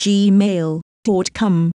gmail.com